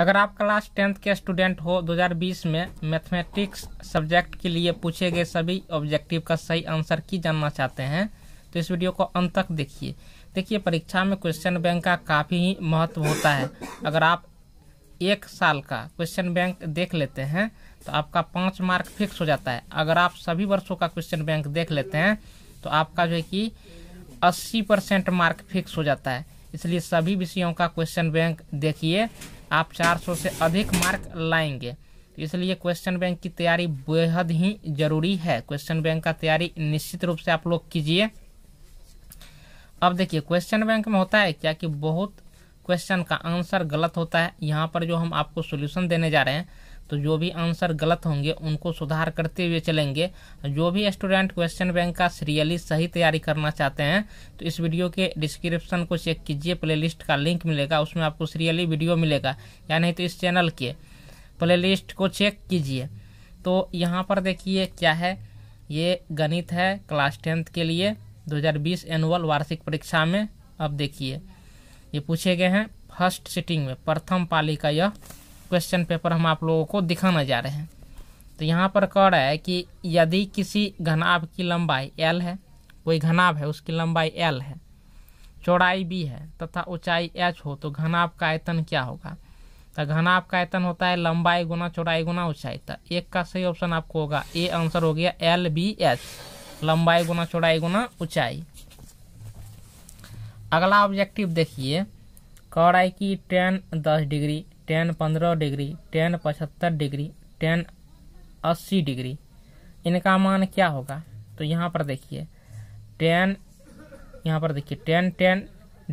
अगर आप class tenth के स्टूडेंट हो 2020 में मैथमेटिक्स सब्जेक्ट के लिए पूछे गए सभी ऑब्जेक्टिव का सही आंसर की जानना चाहते हैं तो इस वीडियो को अंत तक देखिए देखिए परीक्षा में क्वेश्चन बैंक का काफ़ी ही महत्व होता है अगर आप एक साल का क्वेश्चन बैंक देख लेते हैं तो आपका पाँच मार्क फिक्स हो जाता है अगर आप सभी वर्षों का क्वेश्चन बैंक देख लेते हैं तो आपका जो है कि अस्सी परसेंट मार्क फिक्स हो जाता है इसलिए सभी विषयों का क्वेश्चन बैंक देखिए आप 400 से अधिक मार्क लाएंगे इसलिए क्वेश्चन बैंक की तैयारी बेहद ही जरूरी है क्वेश्चन बैंक का तैयारी निश्चित रूप से आप लोग कीजिए अब देखिए क्वेश्चन बैंक में होता है क्या कि बहुत क्वेश्चन का आंसर गलत होता है यहाँ पर जो हम आपको सोल्यूशन देने जा रहे हैं तो जो भी आंसर गलत होंगे उनको सुधार करते हुए चलेंगे जो भी स्टूडेंट क्वेश्चन बैंक का सीरियली सही तैयारी करना चाहते हैं तो इस वीडियो के डिस्क्रिप्शन को चेक कीजिए प्लेलिस्ट का लिंक मिलेगा उसमें आपको सीरियली वीडियो मिलेगा या नहीं तो इस चैनल के प्ले को चेक कीजिए तो यहाँ पर देखिए क्या है ये गणित है क्लास टेंथ के लिए 2020 एनुअल वार्षिक परीक्षा में अब देखिए ये पूछे गए हैं फर्स्ट सिटिंग में प्रथम पाली का यह क्वेश्चन पेपर हम आप लोगों को दिखाना जा रहे हैं तो यहाँ पर कह रहा है कि यदि किसी घनाभ की लंबाई एल है कोई घनाभ है उसकी लंबाई एल है चौड़ाई बी है तथा ऊंचाई एच हो तो घनाभ का आयतन क्या होगा तो घनाभ का आयतन होता है लंबाई गुना चौड़ाई गुना ऊंचाई तो एक का सही ऑप्शन आपको होगा ए आंसर हो गया एल बी एच लंबाई गुना चौड़ाई गुना ऊंचाई अगला ऑब्जेक्टिव देखिए कौड़ाई रहा है कि टेन दस डिग्री टेन पंद्रह डिग्री टेन पचहत्तर डिग्री टेन अस्सी डिग्री इनका मान क्या होगा तो यहाँ पर देखिए टेन यहाँ पर देखिए टेन टेन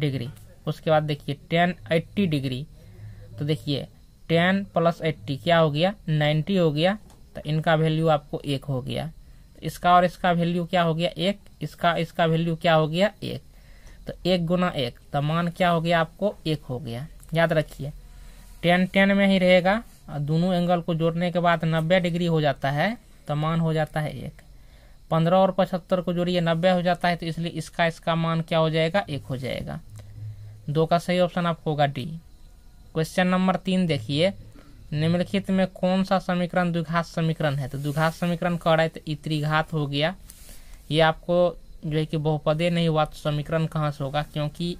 डिग्री उसके बाद देखिए टेन एट्टी डिग्री तो देखिए टेन प्लस एट्टी क्या हो गया नाइन्टी हो गया तो इनका वैल्यू आपको एक हो गया इसका और इसका वैल्यू क्या हो गया एक इसका इसका वैल्यू क्या हो गया एक तो एक गुना एक तो मान क्या हो गया आपको एक हो गया याद रखिए टेन टेन में ही रहेगा और दोनों एंगल को जोड़ने के बाद नब्बे डिग्री हो जाता है तो मान हो जाता है एक पंद्रह और पचहत्तर को जोड़िए नब्बे हो जाता है तो इसलिए इसका इसका मान क्या हो जाएगा एक हो जाएगा दो का सही ऑप्शन आपको होगा डी क्वेश्चन नंबर तीन देखिए निम्नलिखित में कौन सा समीकरण द्विघात समीकरण है तो द्विघात समीकरण कह रहा है तो इत्रिघात हो गया ये आपको जो है कि बहुपदे नहीं हुआ तो समीकरण कहाँ से होगा क्योंकि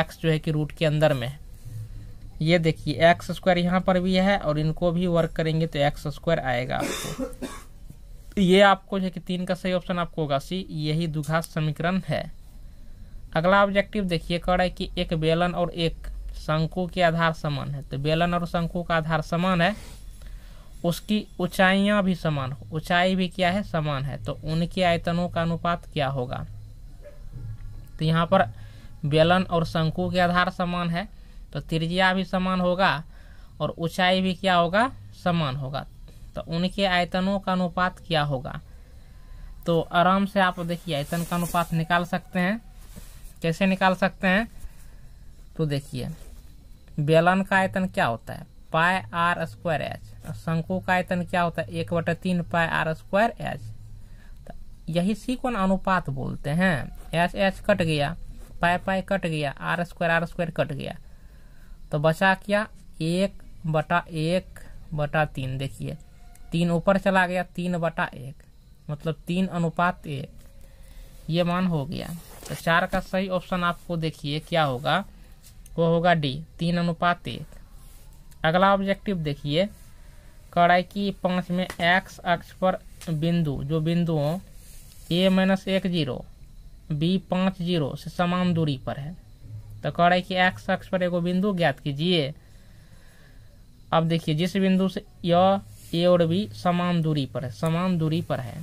एक्स जो है कि रूट के अंदर में है ये देखिए एक्स स्क्वायर यहाँ पर भी है और इनको भी वर्क करेंगे तो एक्स स्क्वायर आएगा आपको तो ये आपको जो कि तीन का सही ऑप्शन आपको होगा सी यही दुघात समीकरण है अगला ऑब्जेक्टिव देखिए कह रहा है कि एक बेलन और एक शंकु के आधार समान है तो बेलन और शंकु का आधार समान है उसकी ऊंचाइयाँ भी समान हो ऊंचाई भी क्या है समान है तो उनके आयतनों का अनुपात क्या होगा तो यहाँ पर बेलन और शंकु के आधार समान है तो त्रिज्या भी समान होगा और ऊंचाई भी क्या होगा समान होगा तो उनके आयतनों का अनुपात क्या होगा तो आराम से आप देखिए आयतन का अनुपात निकाल सकते हैं कैसे निकाल सकते हैं तो देखिए बेलन का आयतन क्या होता है पाए आर स्क्वायर एच शंकु का आयतन क्या होता है एक बटा तीन पाए आर स्क्वायर एच तो यही कौन अनुपात बोलते हैं एच एच कट गया पाए पाए कट गया r square r square cut गया तो बचा क्या एक बटा एक बटा तीन देखिए तीन ऊपर चला गया तीन बटा एक मतलब तीन अनुपात एक ये मान हो गया तो चार का सही ऑप्शन आपको देखिए क्या होगा वो होगा डी तीन अनुपात एक अगला ऑब्जेक्टिव देखिए कड़ाई की पाँच में एक्स अक्ष पर बिंदु जो बिंदुओं ए माइनस एक जीरो बी पाँच जीरो से समान दूरी पर है तो कह रहा है कि एक्स अक्ष पर एगो बिंदु ज्ञात कीजिए अब देखिए जिस बिंदु से य ए और बी समान दूरी पर है समान दूरी पर है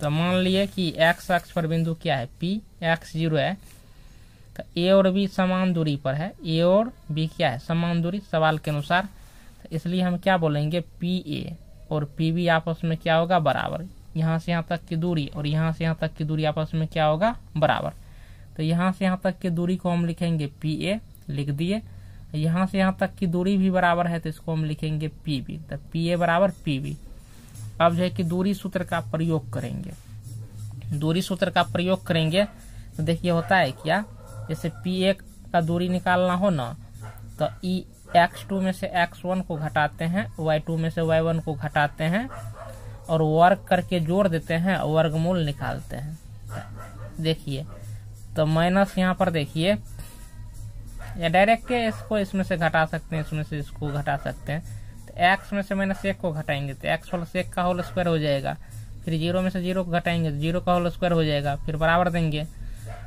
तो मान लिए कि एक्स अक्ष पर बिंदु क्या है पी एक्स जीरो है तो ए और बी समान दूरी पर है ए और बी क्या है समान दूरी सवाल के अनुसार तो इसलिए हम क्या बोलेंगे पी ए और पी बी आपस में क्या होगा बराबर यहाँ से यहाँ तक की दूरी और यहाँ से यहाँ तक की दूरी आपस में क्या होगा बराबर तो यहाँ से यहाँ तक की दूरी को हम लिखेंगे पी ए लिख दिए यहाँ से यहाँ तक की दूरी भी बराबर है तो इसको हम लिखेंगे पी बी तो पी ए बराबर पी बी अब जो है कि दूरी सूत्र का प्रयोग करेंगे दूरी सूत्र का प्रयोग करेंगे तो देखिए होता है क्या जैसे पी ए का दूरी निकालना हो ना तो ई एक्स टू में से एक्स वन को घटाते हैं वाई टू में से वाई वन को घटाते हैं और वर्ग करके जोड़ देते हैं वर्गमूल निकालते हैं देखिए तो माइनस यहाँ पर देखिए या डायरेक्ट इसको इसमें से घटा सकते हैं इसमें से इसको घटा सकते हैं तो एक्स में से माइनस एक को घटाएंगे तो एक्स प्लस एक का होल स्क्वायर हो जाएगा फिर जीरो में से जीरो को घटाएंगे तो जीरो का होल स्क्वायर हो जाएगा फिर बराबर देंगे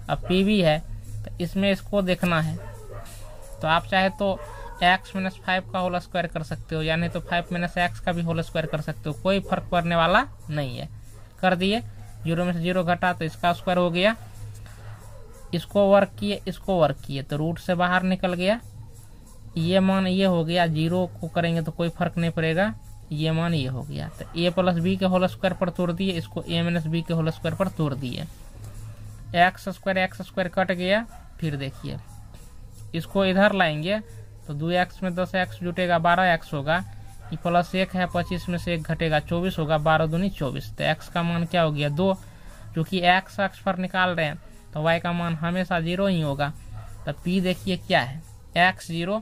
अब पी भी है तो इसमें इसको देखना है तो आप चाहे तो एक्स माइनस फाइव का होल स्क्वायर कर सकते हो या नहीं तो फाइव माइनस एक्स का भी होल स्क्वायर कर सकते हो कोई फर्क पड़ने वाला नहीं है कर दिए जीरो में से जीरो घटा तो इसका स्क्वायर हो गया इसको वर्क किए इसको वर्क किए तो रूट से बाहर निकल गया ये मान ये हो गया जीरो को करेंगे तो कोई फर्क नहीं पड़ेगा ये मान ये हो गया तो ए प्लस बी के होल स्क्वायर पर तोड़ दिए इसको ए माइनस बी के होल स्क्वायर पर तोड़ दिए x square x square cut गया फिर देखिए इसको इधर लाएंगे तो दो एक्स में दस एक्स जुटेगा बारह एक्स होगा ये प्लस एक है पच्चीस में से एक घटेगा चौबीस होगा बारह दूनी चौबीस तो एक्स का मान क्या हो गया दो क्योंकि एक्स एक्स पर निकाल रहे हैं तो y का मान हमेशा जीरो ही होगा तो p देखिए क्या है x जीरो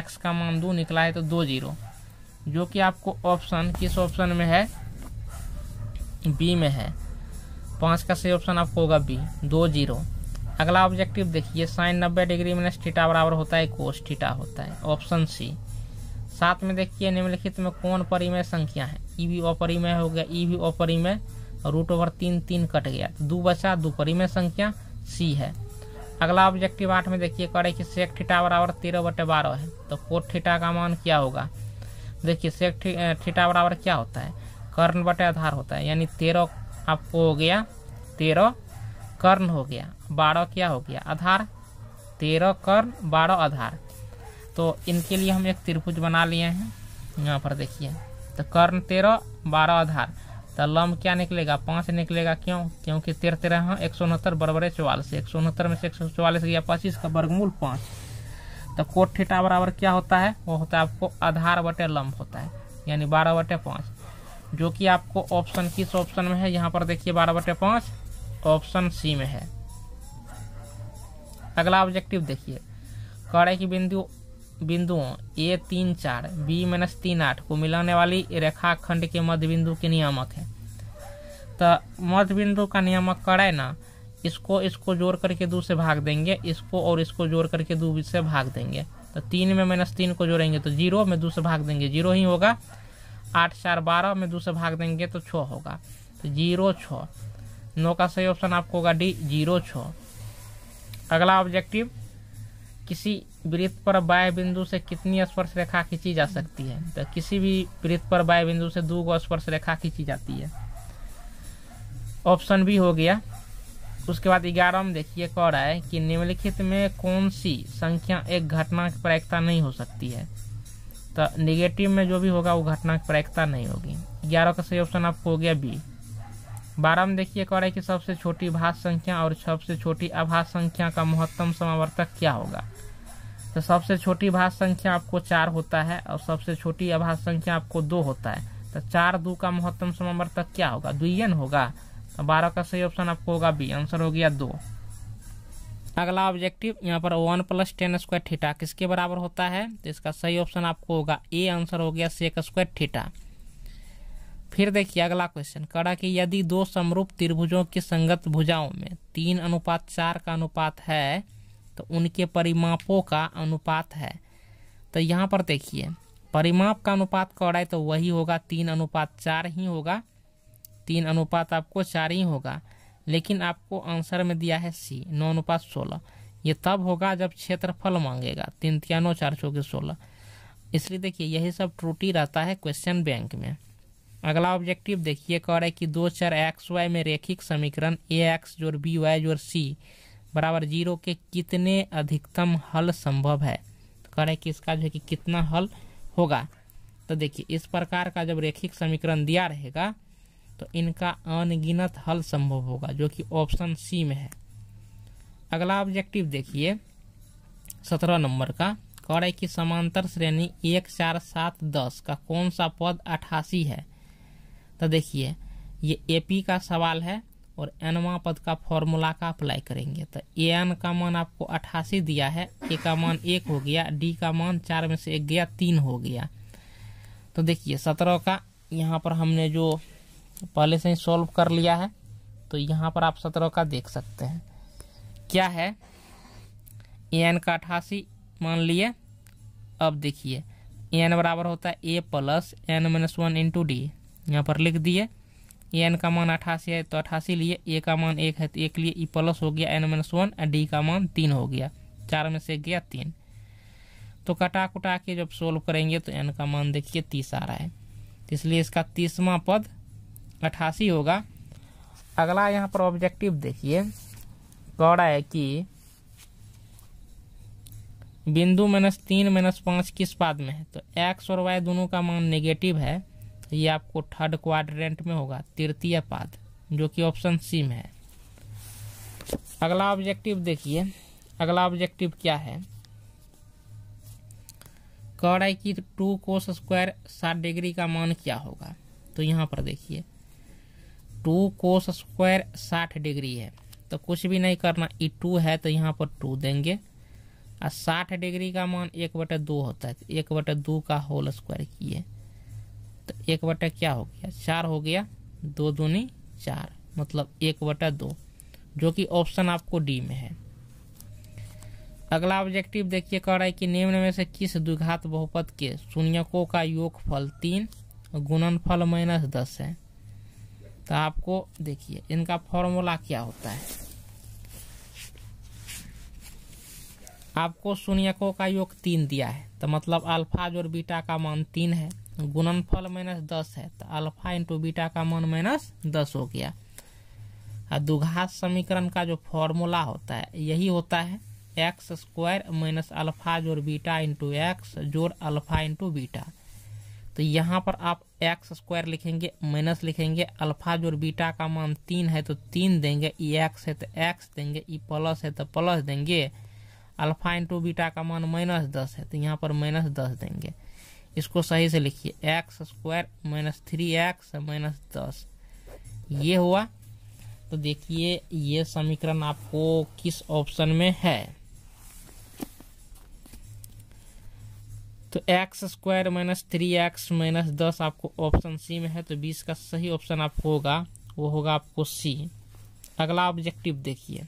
x का मान दो निकला है तो दो जीरो जो कि आपको ऑप्शन किस ऑप्शन में है बी में है पाँच का सही ऑप्शन आपको होगा बी दो जीरो अगला ऑब्जेक्टिव देखिए साइन नब्बे डिग्री माइनस टीटा बराबर होता है कोस टीटा होता है ऑप्शन सी साथ में देखिए निम्नलिखित में कौन परिमेय संख्या है ई e भी अपरिमय हो गया ई e भी अपरिमय रूट ओवर तीन तीन कट गया दो बचा दो परिमेय संख्या सी है अगला ऑब्जेक्टिव आठ में देखिए करे कि सेक थीटा बराबर तेरह बटे बारह है तो कोट थीटा का मान क्या होगा देखिए सेक थीटा बराबर क्या होता है कर्ण बटे आधार होता है यानी तेरह आपको हो गया तेरह कर्ण हो गया बारह क्या हो गया आधार तेरह कर्ण बारह आधार तो इनके लिए हम एक त्रिभुज बना लिए हैं यहाँ पर देखिए तो कर्ण तेरह बारह आधार तो लम क्या निकलेगा पाँच निकलेगा क्यों क्योंकि तेरह तेरह हाँ एक सौ उनहत्तर बराबर है चौवालीस एक सौ उनहत्तर में से एक सौ चौवालीस गया पच्चीस का वर्गमूल पाँच तो कोट थीटा बराबर क्या होता है वो होता है आपको आधार बटे लम्ब होता है यानी बारह बटे पाँच जो कि आपको ऑप्शन किस ऑप्शन में है यहाँ पर देखिए बारह बटे पाँच ऑप्शन सी में है अगला ऑब्जेक्टिव देखिए कड़े की बिंदु बिंदुओं ए तीन चार बी माइनस तीन आठ को मिलाने वाली रेखाखंड के मध्य बिंदु के नियामक है तो मध्य बिंदु का नियामक कराए ना इसको इसको जोड़ करके दो से भाग देंगे इसको और इसको जोड़ करके दो से भाग देंगे तो तीन में माइनस तीन को जोड़ेंगे तो जीरो में दो से भाग देंगे जीरो ही होगा आठ चार बारह में दो से भाग देंगे तो छः होगा तो जीरो छः नौ का सही ऑप्शन आपको होगा डी जीरो छः अगला ऑब्जेक्टिव किसी वृत्त पर बाय बिंदु से कितनी स्पर्श रेखा खींची जा सकती है तो किसी भी वृत्त पर बाय बिंदु से दो गो स्पर्श रेखा खींची जाती है ऑप्शन बी हो गया उसके बाद ग्यारह में देखिए कह रहा है कि निम्नलिखित में कौन सी संख्या एक घटना की प्रायिकता नहीं हो सकती है तो निगेटिव में जो भी होगा वो घटना की प्रायिकता नहीं होगी ग्यारह का सही ऑप्शन आपको हो गया बी बारह में देखिए कह रहा है कि सबसे छोटी भाष संख्या और सबसे छोटी अभाष संख्या का महत्तम समावर्तक क्या होगा तो सबसे छोटी अभाज्य संख्या आपको चार होता है और सबसे छोटी अभाज्य संख्या आपको दो होता है तो चार दो का महत्तम समावर्तक क्या होगा द्वियन होगा तो बारह का सही ऑप्शन आपको होगा बी आंसर हो गया दो अगला ऑब्जेक्टिव यहाँ पर one plus tan square theta किसके बराबर होता है तो इसका सही ऑप्शन आपको होगा ए आंसर हो गया सेक स्क्वायर थीटा फिर देखिए अगला क्वेश्चन कड़ा कि यदि दो समरूप त्रिभुजों की संगत भुजाओं में तीन अनुपात चार का अनुपात है तो उनके परिमापों का अनुपात है तो यहाँ पर देखिए परिमाप का अनुपात कौड़ाई तो वही होगा तीन अनुपात चार ही होगा तीन अनुपात आपको चार ही होगा लेकिन आपको आंसर में दिया है सी नौ अनुपात सोलह ये तब होगा जब क्षेत्रफल मांगेगा तीन तियानो चार चौके सोलह इसलिए देखिए यही सब त्रुटि रहता है क्वेश्चन बैंक में अगला ऑब्जेक्टिव देखिए कह रहा है कि दो चार एक्स वाई में रेखिक समीकरण ए एक्स जोर बी वाई जोर सी बराबर जीरो के कितने अधिकतम हल संभव है तो करें कि इसका जो है कि कितना हल होगा तो देखिए इस प्रकार का जब रेखिक समीकरण दिया रहेगा तो इनका अनगिनत हल संभव होगा जो कि ऑप्शन सी में है अगला ऑब्जेक्टिव देखिए सत्रह नंबर का करे कि समांतर श्रेणी एक चार सात दस का कौन सा पद अठासी है तो देखिए ये एपी का सवाल है और एनवा पद का फॉर्मूला का अप्लाई करेंगे तो ए एन का मान आपको अट्ठासी दिया है ए का मान एक हो गया डी का मान चार में से एक गया तीन हो गया तो देखिए सत्रह का यहाँ पर हमने जो पहले से ही सॉल्व कर लिया है तो यहाँ पर आप सत्रह का देख सकते हैं क्या है ए एन का अट्ठासी मान लिए अब देखिए ए एन बराबर होता है a plus n minus one into d यहाँ पर लिख दिए एन का मान अठासी है तो अठासी लिए ए का मान एक है तो एक लिए ई प्लस हो गया एन माइनस वन और डी का मान तीन हो गया चार में से गया तीन तो कटा कुटा के जब सोल्व करेंगे तो एन का मान देखिए तीस आ रहा है तो इसलिए इसका तीसवा पद अठासी होगा अगला यहाँ पर ऑब्जेक्टिव देखिए कह रहा है कि बिंदु माइनस तीन माइनस पाँच किस पाद में है तो एक्स और वाई दोनों का मान नेगेटिव है तो ये आपको थर्ड क्वाड्रेंट में होगा तृतीय पाद जो कि ऑप्शन सी में है अगला ऑब्जेक्टिव देखिए अगला ऑब्जेक्टिव क्या है कह रहा है कि टू कोस स्क्वायर सात डिग्री का मान क्या होगा तो यहाँ पर देखिए टू कोस स्क्वायर साठ डिग्री है तो कुछ भी नहीं करना ई टू है तो यहाँ पर टू देंगे और साठ डिग्री का मान एक बटे दो होता है तो एक बटे दो का होल स्क्वायर किए तो एक बटा क्या हो गया चार हो गया दो दूनी चार मतलब एक बटा दो जो कि ऑप्शन आपको डी में है अगला ऑब्जेक्टिव देखिए कह रहा है कि निम्न में से किस द्विघात बहुपद के शून्यकों का योग फल तीन गुणन फल माइनस दस है तो आपको देखिए इनका फॉर्मूला क्या होता है आपको शून्यकों का योग तीन दिया है तो मतलब अल्फाज और बीटा का मान तीन है गुणनफल माइनस दस है तो अल्फा इंटू बीटा का मान माइनस दस हो गया और दुघात समीकरण का जो फॉर्मूला होता है यही होता है एक्स स्क्वायर माइनस अल्फा जोर बीटा इंटू एक्स जोर अल्फा इंटू बीटा तो यहाँ पर आप एक्स स्क्वायर लिखेंगे माइनस लिखेंगे अल्फा जोर बीटा का मान तीन है तो तीन देंगे ई एक्स है तो एक्स देंगे ई प्लस है तो प्लस देंगे अल्फा इंटू बीटा का मान माइनस दस है तो यहाँ पर माइनस दस देंगे इसको सही से लिखिए x square minus three x minus दस ये हुआ तो देखिए ये समीकरण आपको किस ऑप्शन में है तो x square minus three x minus दस आपको ऑप्शन सी में है तो बीस का सही ऑप्शन आपको होगा वो होगा आपको सी अगला ऑब्जेक्टिव देखिए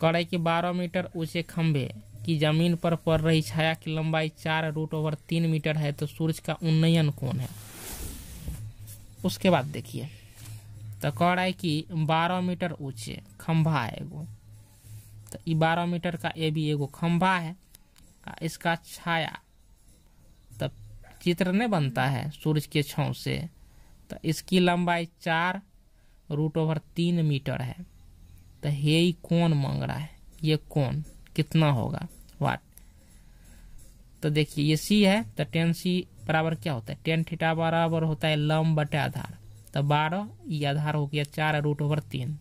कड़ाई के बारह मीटर ऊंचे खंभे कि जमीन पर पड़ रही छाया की लंबाई चार रूट ओवर तीन मीटर है तो सूरज का उन्नयन कौन है उसके बाद देखिए तो कह रहा है कि बारह मीटर ऊंचे खम्भा है एगो तो ये बारह मीटर का ए भी एगो खम्भा है इसका छाया तब तो चित्र नहीं बनता है सूरज के छाव से तो इसकी लंबाई चार रूट ओवर तीन मीटर है तो हे ही कौन मांग रहा है ये कौन कितना होगा वाट तो देखिए ये सी है तो टेन सी बराबर क्या होता है टेन थीटा बराबर होता है लम बटे आधार तो बारह ये आधार हो गया चार रूट ओवर तीन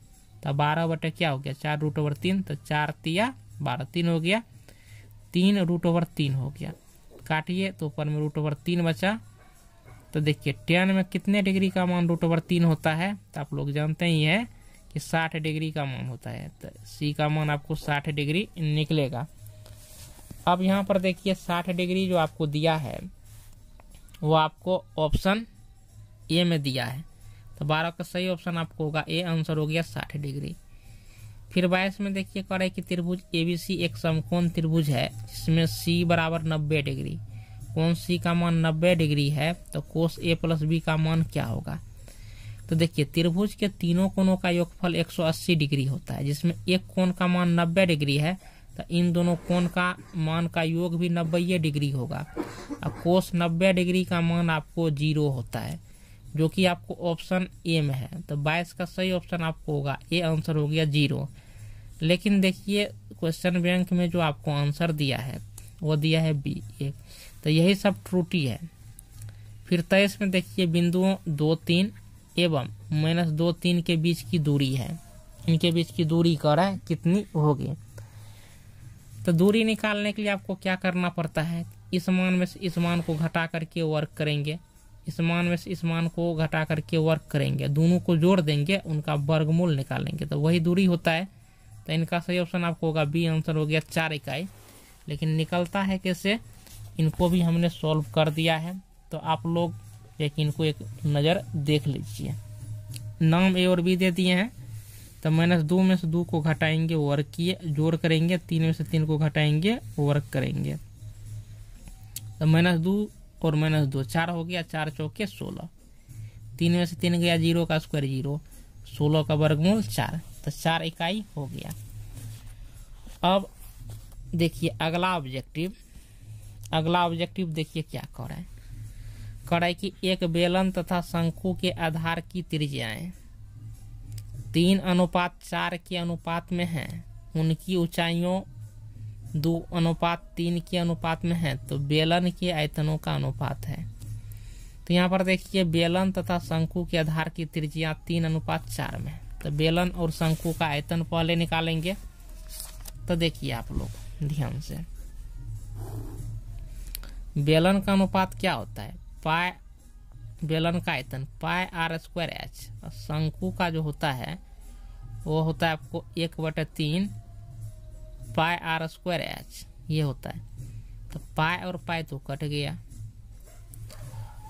तो बारह बटे क्या हो गया चार रूट ओवर तीन तो चार तिया बारह तीन हो गया तीन रूट ओवर तीन हो गया काटिए तो ऊपर में रूट ओवर तीन बचा तो देखिए टेन में कितने डिग्री का मान रूट ओवर तीन होता है तो आप लोग जानते ही है कि 60 डिग्री का मान होता है तो सी का मान आपको 60 डिग्री निकलेगा अब यहाँ पर देखिए 60 डिग्री जो आपको दिया है वो आपको ऑप्शन ए में दिया है तो बारह का सही ऑप्शन आपको होगा ए आंसर हो गया साठ डिग्री फिर बाईस में देखिए कह रहे कि त्रिभुज ए बी सी एक समकोण त्रिभुज है जिसमें सी बराबर नब्बे डिग्री कौन सी का मान नब्बे डिग्री है तो कोस ए प्लस बी का मान क्या होगा तो देखिए त्रिभुज के तीनों कोणों का योगफल 180 डिग्री होता है जिसमें एक कोण का मान 90 डिग्री है तो इन दोनों कोण का मान का योग भी नब्बे डिग्री होगा और कोस नब्बे डिग्री का मान आपको जीरो होता है जो कि आपको ऑप्शन ए में है तो बाईस का सही ऑप्शन आपको होगा ए आंसर हो गया जीरो लेकिन देखिए क्वेश्चन बैंक में जो आपको आंसर दिया है वो दिया है बी एक तो यही सब त्रुटि है फिर तेईस में देखिए बिंदुओं दो तीन एवं माइनस दो तीन के बीच की दूरी है इनके बीच की दूरी रहा है कितनी होगी तो दूरी निकालने के लिए आपको क्या करना पड़ता है इस मान में से इस मान को घटा करके वर्क करेंगे इस मान में से इस मान को घटा करके वर्क करेंगे दोनों को जोड़ देंगे उनका वर्गमूल निकालेंगे तो वही दूरी होता है तो इनका सही ऑप्शन आपको होगा बी आंसर हो गया चार इकाई लेकिन निकलता है कैसे इनको भी हमने सॉल्व कर दिया है तो आप लोग एक इनको एक नज़र देख लीजिए नाम ए और बी दे दिए हैं तो माइनस दो में से दो को घटाएंगे वर्क किए जोड़ करेंगे तीन में से तीन को घटाएंगे वर्क करेंगे तो माइनस दो और माइनस दो चार हो गया चार चौके सोलह तीन में से तीन गया जीरो का स्क्वायर जीरो सोलह का वर्गमूल चार तो चार इकाई हो गया अब देखिए अगला ऑब्जेक्टिव अगला ऑब्जेक्टिव देखिए क्या कर रहा है कड़ाई की एक बेलन तथा शंकु के आधार की त्रिज्याएं तीन अनुपात चार के अनुपात में है उनकी ऊंचाइयों दो अनुपात तीन के अनुपात में है तो बेलन के आयतनों का अनुपात है तो यहाँ पर देखिए बेलन तथा शंकु के आधार की त्रिज्या तीन अनुपात चार में तो बेलन और शंकु का आयतन पहले निकालेंगे तो देखिए आप लोग ध्यान से बेलन का अनुपात क्या होता है पाए बेलन का आयतन पाए आर स्क्वायर एच और शंकु का जो होता है वो होता है आपको एक बटे तीन पाए आर स्क्वायर एच ये होता है तो पाए और पाए तो कट गया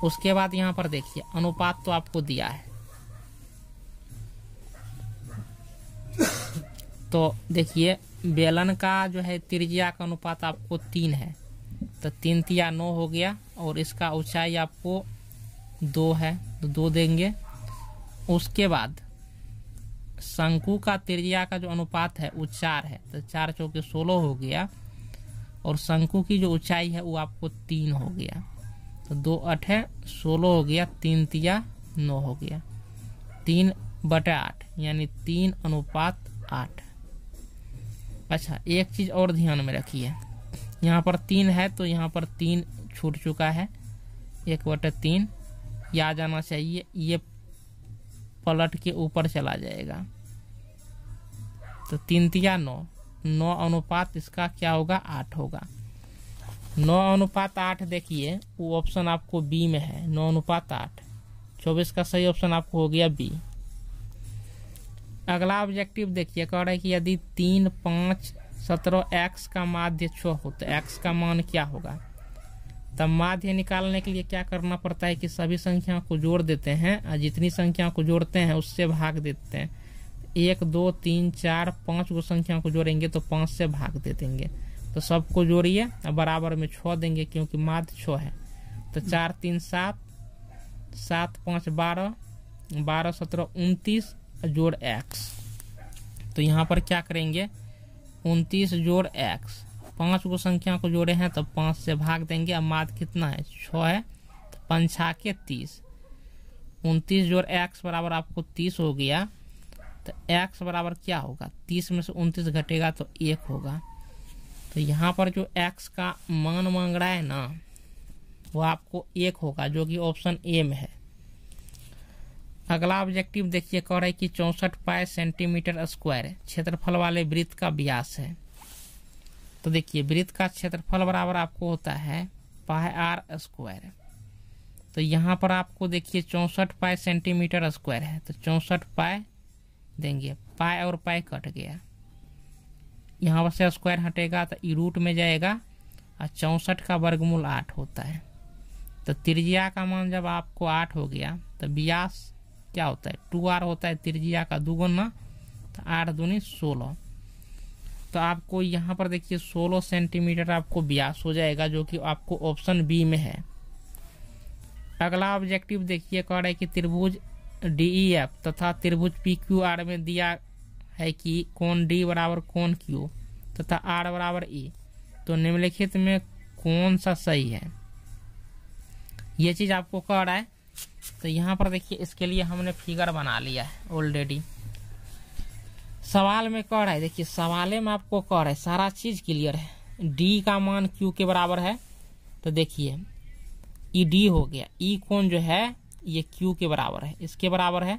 उसके बाद यहाँ पर देखिए अनुपात तो आपको दिया है तो देखिए बेलन का जो है त्रिज्या का अनुपात आपको तीन है तो तीन तिया नौ हो गया और इसका ऊंचाई आपको दो है तो दो देंगे उसके बाद शंकु का त्रिज्या का जो अनुपात है वो चार है तो चार चौके सोलह हो गया और शंकु की जो ऊंचाई है वो आपको तीन हो गया तो दो आठ है सोलह हो गया तीन तिया नौ हो गया तीन बटे आठ यानी तीन अनुपात आठ अच्छा एक चीज़ और ध्यान में रखिए यहाँ पर तीन है तो यहाँ पर तीन छूट चुका है एक बटे तीन या जाना चाहिए ये पलट के ऊपर चला जाएगा तो तीन तिया नौ नौ अनुपात इसका क्या होगा आठ होगा नौ अनुपात आठ देखिए वो ऑप्शन आपको बी में है नौ अनुपात आठ चौबीस का सही ऑप्शन आपको हो गया बी अगला ऑब्जेक्टिव देखिए कह रहा है कि यदि तीन पाँच सत्रह एक्स का माध्य छ हो तो एक्स का मान क्या होगा तब माध्य निकालने के लिए क्या करना पड़ता है कि सभी संख्याओं को जोड़ देते हैं और जितनी संख्याओं को जोड़ते हैं उससे भाग देते हैं एक दो तीन चार पाँच गो संख्याओं को जोड़ेंगे तो पाँच से भाग दे देंगे तो सबको जोड़िए और बराबर में छो देंगे क्योंकि माध्य छ है तो चार तीन सात सात पाँच बारह बारह सत्रह उनतीस जोड़ एक्स तो यहाँ पर क्या करेंगे उनतीस जोड़ एक्स पाँच को संख्या को जोड़े हैं तो पाँच से भाग देंगे अब माध कितना है छ है तो पंछा के तीस उनतीस जोड़ एक्स बराबर आपको तीस हो गया तो एक्स बराबर क्या होगा तीस में से उनतीस घटेगा तो एक होगा तो यहाँ पर जो एक्स का मान मांग रहा है ना वो आपको एक होगा जो कि ऑप्शन ए में है अगला ऑब्जेक्टिव देखिए कह रहा है कि चौंसठ पाए सेंटीमीटर स्क्वायर क्षेत्रफल वाले वृत्त का व्यास है तो देखिए वृत्त का क्षेत्रफल बराबर आपको होता है पाए आर स्क्वायर तो यहाँ पर आपको देखिए चौंसठ पाए सेंटीमीटर स्क्वायर है तो चौंसठ पाए देंगे पाए और पाए कट गया यहाँ पर से स्क्वायर हटेगा तो ई रूट में जाएगा और चौंसठ का वर्गमूल आठ होता है तो त्रिज्या का मान जब आपको आठ हो गया तो ब्यास क्या होता है टू आर होता है त्रिज्या का दुगुना तो आठ दूनी सोलह तो आपको यहाँ पर देखिए 16 सेंटीमीटर आपको ब्यास हो जाएगा जो कि आपको ऑप्शन बी में है अगला ऑब्जेक्टिव देखिए कह रहा है कि त्रिभुज डी एफ e तथा त्रिभुज पी क्यू आर में दिया है कि कौन डी बराबर कौन क्यू तथा आर बराबर ई e। तो निम्नलिखित में कौन सा सही है ये चीज़ आपको कह रहा है तो यहाँ पर देखिए इसके लिए हमने फिगर बना लिया है ऑलरेडी सवाल में कह रहा है देखिए सवाले में आपको कह रहा है सारा चीज क्लियर है डी का मान क्यू के बराबर है तो देखिए ई डी हो गया ई e कौन जो है ये क्यू के बराबर है इसके बराबर है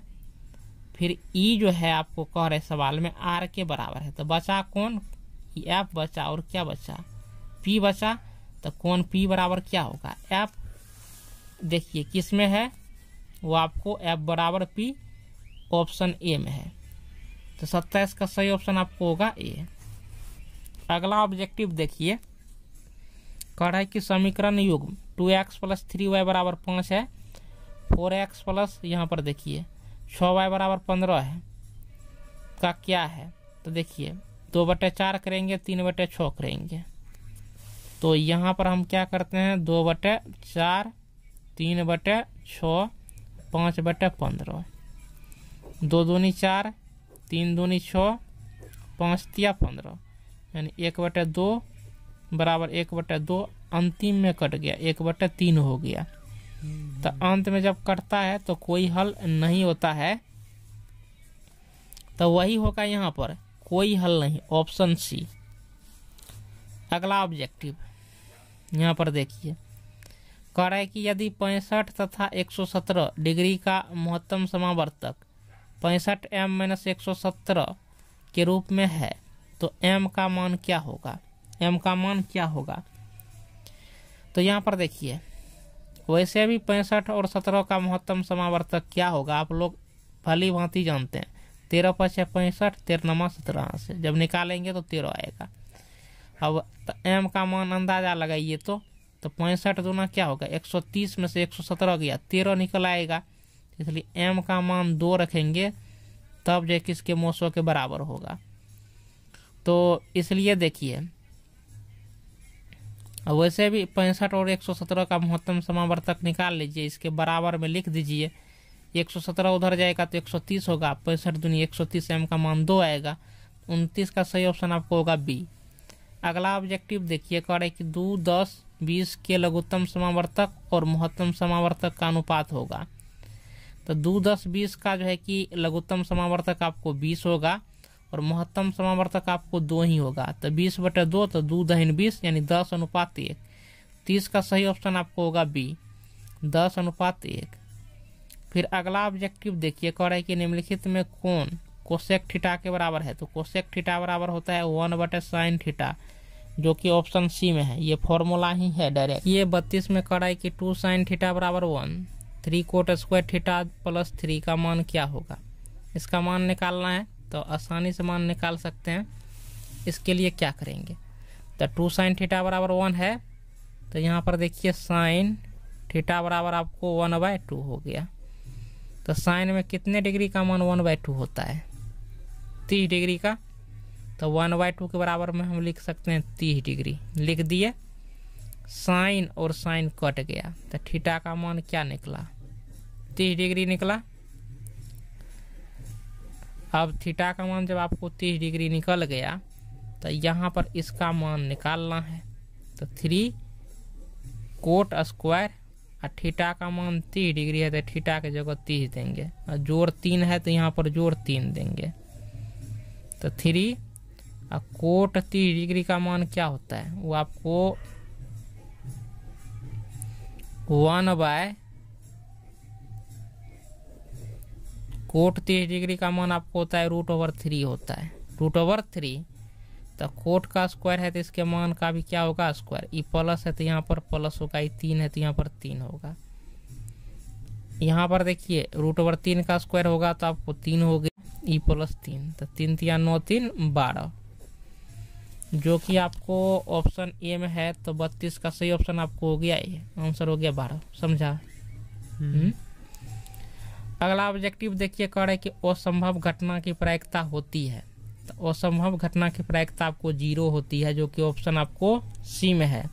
फिर ई e जो है आपको कह रहे सवाल में आर के बराबर है तो बचा कौन एफ बचा और क्या बचा पी बचा तो कौन पी बराबर क्या होगा एफ देखिए किस में है वो आपको एफ बराबर पी ऑप्शन ए में है तो सत्ताईस का सही ऑप्शन आपको होगा ए अगला ऑब्जेक्टिव देखिए कह रहा है कि समीकरण युग two x plus three y बराबर पाँच है फोर एक्स प्लस यहाँ पर देखिए छः वाई बराबर पंद्रह है का क्या है तो देखिए दो बटे चार करेंगे तीन बटे छः करेंगे तो यहाँ पर हम क्या करते हैं दो बटे चार तीन बटे छः पाँच बटे पंद्रह दो दूनी चार तीन दूनी छः पाँच तिया पंद्रह यानी एक बटे दो बराबर एक बटे दो अंतिम में कट गया एक बटे तीन हो गया तो हम्म। अंत में जब कटता है तो कोई हल नहीं होता है तो वही होगा यहाँ पर कोई हल नहीं ऑप्शन सी अगला ऑब्जेक्टिव यहाँ पर देखिए कह रहा है कि यदि पैंसठ तथा 117 डिग्री का महत्तम समावर्तक पैंसठ एम माइनस एक सौ सत्रह के रूप में है तो एम का मान क्या होगा एम का मान क्या होगा तो यहाँ पर देखिए वैसे भी पैंसठ और सत्रह का महत्तम समावर्तक क्या होगा आप लोग भली भांति जानते हैं तेरह पचे पैंसठ तेरह नमा सत्रह से जब निकालेंगे तो तेरह आएगा अब एम का मान अंदाजा लगाइए तो तो पैंसठ दोना क्या होगा 130 में से 117 गया तेरह निकल आएगा इसलिए एम का मान दो रखेंगे तब जो किसके मोसो के बराबर होगा तो इसलिए देखिए वैसे भी पैंसठ और 117 का महत्तम समावर्तक निकाल लीजिए इसके बराबर में लिख दीजिए 117 उधर जाएगा तो 130 होगा पैंसठ दूनी 130 एम का मान दो आएगा उनतीस का सही ऑप्शन आपको होगा बी अगला ऑब्जेक्टिव देखिए कह रहे कि दो दस बीस के लघुत्तम समावर्तक और महत्तम समावर्तक का अनुपात होगा तो दो दस बीस का जो है कि लघुत्तम समावर्तक आपको बीस होगा और महत्तम समावर्तक आपको दो ही होगा तो बीस बटे दो तो दो दहन बीस यानी दस अनुपात एक तीस का सही ऑप्शन आपको होगा बी दस अनुपात एक फिर अगला ऑब्जेक्टिव देखिए कह रहा है कि निम्नलिखित में कौन कोशेक ठीटा के बराबर है तो कोशेक ठीटा बराबर होता है वन बटे साइन ठीटा जो कि ऑप्शन सी में है ये फॉर्मूला ही है डायरेक्ट ये बत्तीस में कह रहा है कि टू साइन ठीटा बराबर one three cot square theta plus three का मान क्या होगा इसका मान निकालना है तो आसानी से मान निकाल सकते हैं इसके लिए क्या करेंगे तो टू साइन थीटा बराबर वन है तो यहाँ पर देखिए साइन थीटा बराबर आपको वन बाय टू हो गया तो साइन में कितने डिग्री का मान वन बाय टू होता है तीस डिग्री का तो वन बाय टू के बराबर में हम लिख सकते हैं तीस डिग्री लिख दिए साइन और साइन कट गया तो थीटा का मान क्या निकला तीस डिग्री निकला अब थीटा का मान जब आपको तीस डिग्री निकल गया तो यहाँ पर इसका मान निकालना है तो थ्री कोट स्क्वायर और थीटा का मान तीस डिग्री है तो थीटा के जगह तीस देंगे और जोर तीन है तो यहाँ पर जोर तीन देंगे तो थ्री और कोट तीस डिग्री का मान क्या होता है वो आपको वन बाय कोट तीस डिग्री का मान आपको होता है रूट ओवर थ्री होता है रूट ओवर थ्री तो कोट का स्क्वायर है तो इसके मान का भी क्या होगा स्क्वायर ई प्लस है तो यहाँ पर प्लस होगा ई e तीन है तो यहाँ पर तीन होगा यहाँ पर देखिए रूट ओवर तीन का स्क्वायर होगा तो आपको तीन हो गया ई e प्लस तीन तो तीन तीन नौ तीन बारह जो कि आपको ऑप्शन ए में है तो बत्तीस का सही ऑप्शन आपको हो गया ये आंसर हो गया बारह समझा हम्म। हम्म? अगला ऑब्जेक्टिव देखिए कह रहे कि असंभव घटना की प्रायिकता होती है तो असंभव घटना की प्रायिकता आपको जीरो होती है जो कि ऑप्शन आपको सी में है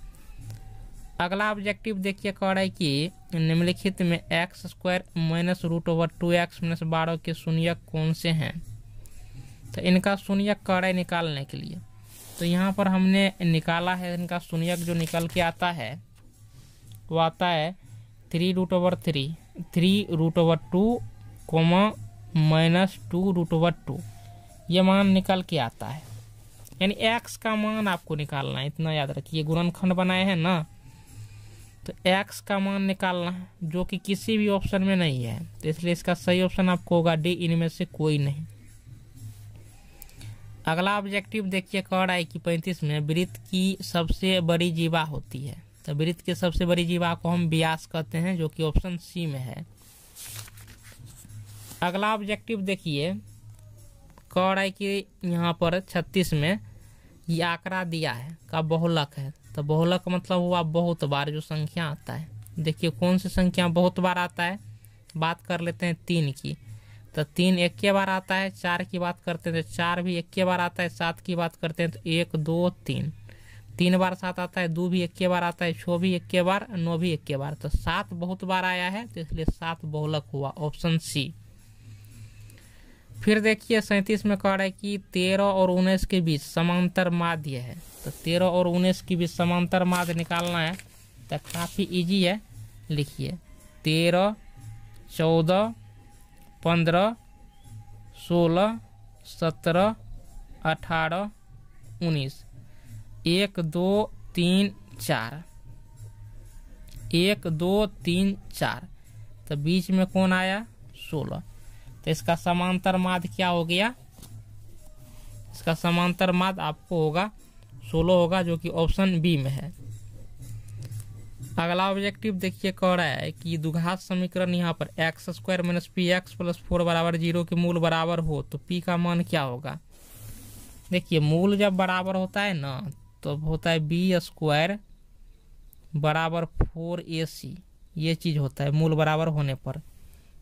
अगला ऑब्जेक्टिव देखिए कह रहे कि निम्नलिखित में x square minus root over two x minus बारह के शून्य कौन से हैं तो इनका शून्य कह रहे निकालने के लिए तो यहाँ पर हमने निकाला है इनका शून्यक जो निकल के आता है वो आता है three root over three three root over two comma minus two root over two ये मान निकल के आता है यानी एक्स का मान आपको निकालना है इतना याद रखिए गुणनखंड बनाए हैं ना तो एक्स का मान निकालना है जो कि किसी भी ऑप्शन में नहीं है तो इसलिए इसका सही ऑप्शन आपको होगा डी इनमें से कोई नहीं अगला ऑब्जेक्टिव देखिए कह रहा है कि पैंतीस में वृत्त की सबसे बड़ी जीवा होती है तो वृत्त की सबसे बड़ी जीवा को हम ब्यास कहते हैं जो कि ऑप्शन सी में है अगला ऑब्जेक्टिव देखिए कह रहा है कि यहाँ पर छत्तीस में ये आंकड़ा दिया है का बहुलक है तो बहुलक मतलब हुआ बहुत बार जो संख्या आता है देखिए कौन सी संख्या बहुत बार आता है बात कर लेते हैं तीन की तो तीन एक के बार आता है चार की बात करते हैं तो चार भी एक के बार आता है सात की बात करते हैं तो एक दो तीन तीन बार सात आता है दो भी एक के बार आता है छः भी एक के बार नौ भी एक के बार तो सात बहुत बार आया है तो इसलिए सात बहुलक हुआ ऑप्शन सी फिर देखिए सैंतीस में कह रहा है कि तेरह और उन्नीस के बीच समांतर माध्य है तो तेरह और उन्नीस के बीच समांतर माध्य निकालना है तो काफ़ी इजी है लिखिए तेरह चौदह पंद्रह सोलह सत्रह अठारह उन्नीस एक दो तीन चार एक दो तीन चार तो बीच में कौन आया सोलह तो इसका समांतर माद क्या हो गया इसका समांतर माद आपको होगा सोलह होगा जो कि ऑप्शन बी में है अगला ऑब्जेक्टिव देखिए कह रहा है कि दुघात समीकरण यहाँ पर x square minus p x plus four बराबर जीरो के मूल बराबर हो तो पी का मान क्या होगा देखिए मूल जब बराबर होता है ना तो होता है बी स्क्वायर बराबर फोर ए सी ये चीज़ होता है मूल बराबर होने पर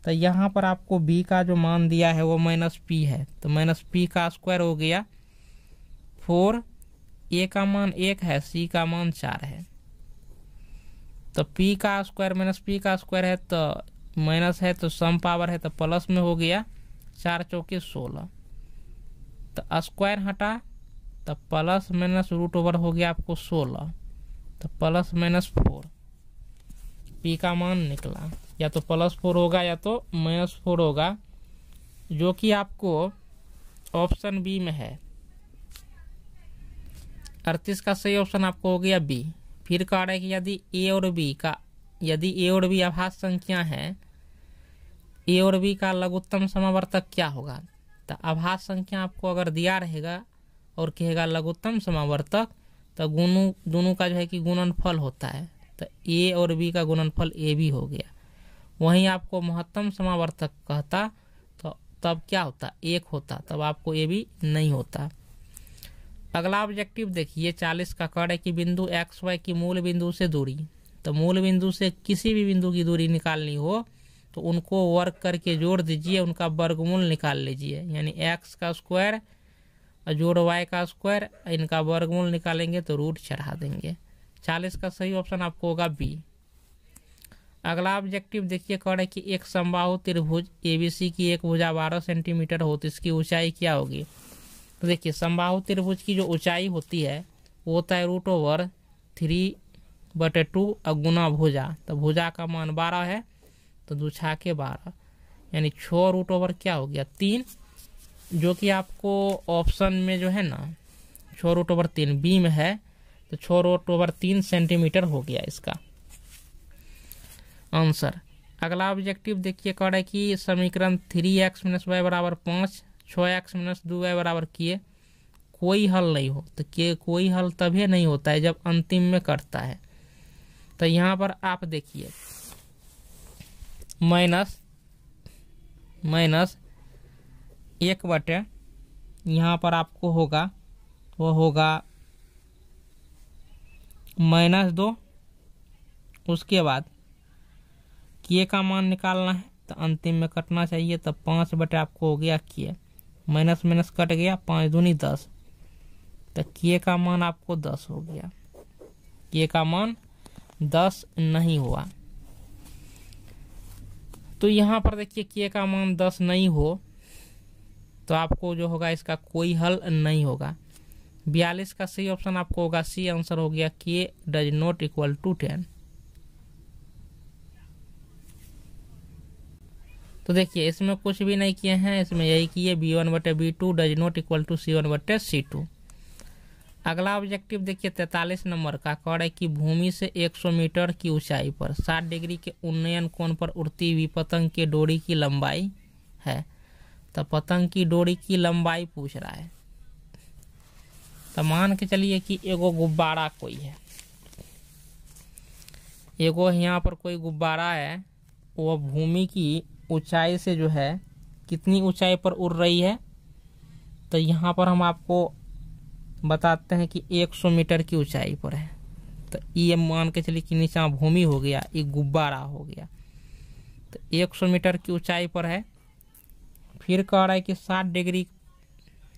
तो यहाँ पर आपको बी का जो मान दिया है वो माइनस पी है तो माइनस पी का स्क्वायर हो गया फोर ए का मान एक है सी का मान चार है तो पी का स्क्वायर माइनस पी का स्क्वायर है तो माइनस है तो सम पावर है तो प्लस में हो गया चार चौके सोलह तो स्क्वायर हटा तो प्लस माइनस रूट ओवर हो गया आपको सोलह तो प्लस माइनस फोर पी का मान निकला या तो प्लस फोर होगा या तो माइनस फोर होगा जो कि आपको ऑप्शन बी में है अड़तीस का सही ऑप्शन आपको हो गया बी फिर कह रहे हैं कि यदि ए और बी का यदि ए और बी आभास संख्या है ए और बी का लघुत्तम समावर्तक क्या होगा तो आभास संख्या आपको अगर दिया रहेगा और कहेगा लघुत्तम समावर्तक तो गुनू दोनों का जो है कि गुणनफल होता है तो ए और बी का गुणनफल ए बी हो गया वहीं आपको महत्तम समावर्तक कहता तो तब क्या होता एक होता तब आपको ए बी नहीं होता अगला ऑब्जेक्टिव देखिए चालीस का कर है कि बिंदु एक्स वाई की मूल बिंदु से दूरी तो मूल बिंदु से किसी भी बिंदु की दूरी निकालनी हो तो उनको वर्क करके जोड़ दीजिए उनका वर्गमूल निकाल लीजिए यानी एक्स का स्क्वायर और जोड़ वाई का स्क्वायर इनका वर्गमूल निकालेंगे तो रूट चढ़ा देंगे चालीस का सही ऑप्शन आपको होगा बी अगला ऑब्जेक्टिव देखिए कौन है कि एक संभाव त्रिभुज एबीसी की एक भुजा बारह सेंटीमीटर हो तो इसकी ऊंचाई क्या होगी तो देखिए समबाहु त्रिभुज की जो ऊंचाई होती है वो होता है रूट ओवर थ्री बटे टू और गुना भुजा तो भुजा का मान बारह है तो दो छा के बारह यानी छः रूट ओवर क्या हो गया तीन जो कि आपको ऑप्शन में जो है ना छः रूट ओवर तीन बीम है तो छः रूट ओवर तीन सेंटीमीटर हो गया इसका आंसर अगला ऑब्जेक्टिव देखिए कह रहा है कि समीकरण थ्री एक्स माइनस वाई बराबर पाँच छः एक्स माइनस दो वाई बराबर किए कोई हल नहीं हो तो के कोई हल तभी नहीं होता है जब अंतिम में करता है तो यहाँ पर आप देखिए माइनस माइनस एक बटे यहाँ पर आपको होगा वो होगा माइनस दो उसके बाद किए का मान निकालना है तो अंतिम में कटना चाहिए तो पाँच बटे आपको हो गया किए माइनस माइनस कट गया पाँच दूनी दस तो के का मान आपको दस हो गया के का मान दस नहीं हुआ तो यहाँ पर देखिए के का मान दस नहीं हो तो आपको जो होगा इसका कोई हल नहीं होगा बयालीस का सही ऑप्शन आपको होगा सी आंसर हो गया के does not equal to ten तो देखिए इसमें कुछ भी नहीं किए हैं इसमें यही किए बी वन बटे b two does not equal to c one बटे सी टू अगला ऑब्जेक्टिव देखिए तैतालीस नंबर का कह रहा है कि भूमि से 100 मीटर की ऊंचाई पर 60 डिग्री के उन्नयन कोण पर उड़ती हुई पतंग की डोरी की लंबाई है तो पतंग की डोरी की लंबाई पूछ रहा है तो मान के चलिए कि एगो गुब्बारा कोई है एगो यहाँ पर कोई गुब्बारा है वो भूमि की ऊंचाई से जो है कितनी ऊंचाई पर उड़ रही है तो यहाँ पर हम आपको बताते हैं कि 100 मीटर की ऊंचाई पर है तो ये मान के चलिए कि नीचा भूमि हो गया ये गुब्बारा हो गया तो 100 मीटर की ऊंचाई पर है फिर कह रहा है कि 60 डिग्री